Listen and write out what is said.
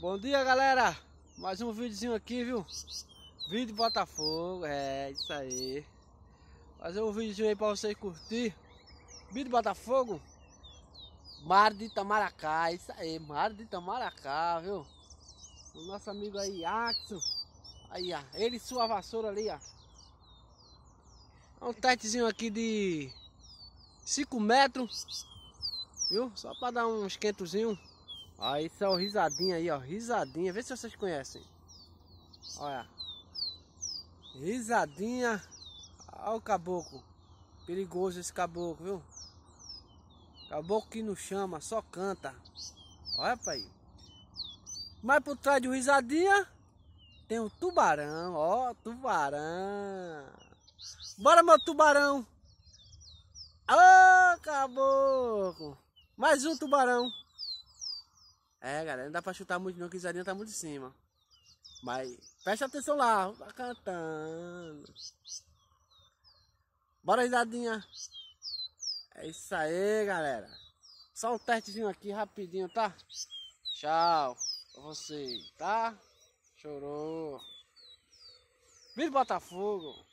Bom dia galera, mais um videozinho aqui viu, vídeo Botafogo, é isso aí, fazer um videozinho aí pra vocês curtir, vídeo Botafogo, Mar de Itamaracá, isso aí, Mar de Itamaracá viu, o nosso amigo aí Axon, aí ó, ele e sua vassoura ali ó, é um testezinho aqui de 5 metros, viu, só pra dar um esquentozinho, Aí o é risadinha aí, ó. Risadinha. Vê se vocês conhecem. Olha. Risadinha. Olha o caboclo. Perigoso esse caboclo, viu? Caboclo que não chama, só canta. Olha pra aí. Mas por trás de um risadinha tem um tubarão. Ó, tubarão. Bora, meu tubarão. Ô, oh, caboclo. Mais um tubarão galera? Não dá pra chutar muito não, que Isarinha tá muito em cima. Mas presta atenção lá, tá cantando. Bora, risadinha. É isso aí, galera. Só um testezinho aqui, rapidinho, tá? Tchau pra você, tá? Chorou. Viva Botafogo!